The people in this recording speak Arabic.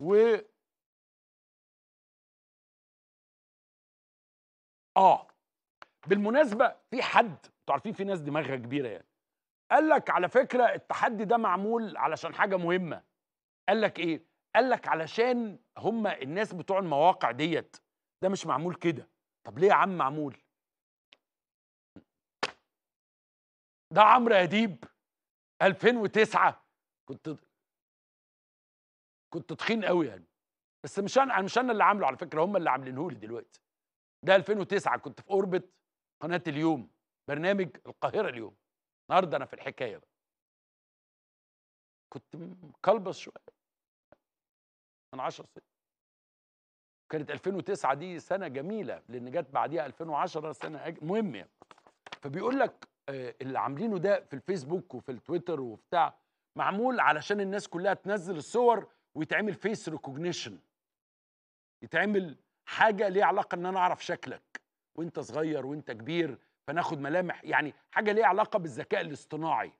و اه بالمناسبه في حد انتوا عارفين في ناس دماغها كبيره يعني قال لك على فكره التحدي ده معمول علشان حاجه مهمه قال لك ايه قال لك علشان هم الناس بتوع المواقع ديت ده مش معمول كده طب ليه يا عم معمول ده عمرو اديب 2009 كنت كنت تخين قوي يعني بس مش انا مش انا اللي عامله على فكره هم اللي عاملينه لي دلوقتي ده 2009 كنت في اوربت قناه اليوم برنامج القاهره اليوم النهارده انا في الحكايه بقى كنت مكلبص شويه من 10 سنين كانت 2009 دي سنه جميله لان جت بعديها 2010 سنه مهمه يعني. فبيقول لك آه، اللي عاملينه ده في الفيسبوك وفي التويتر وبتاع معمول علشان الناس كلها تنزل الصور ويتعمل فيس ريكوجنيشن يتعمل حاجه ليها علاقه ان انا اعرف شكلك وانت صغير وانت كبير فناخد ملامح يعني حاجه ليها علاقه بالذكاء الاصطناعي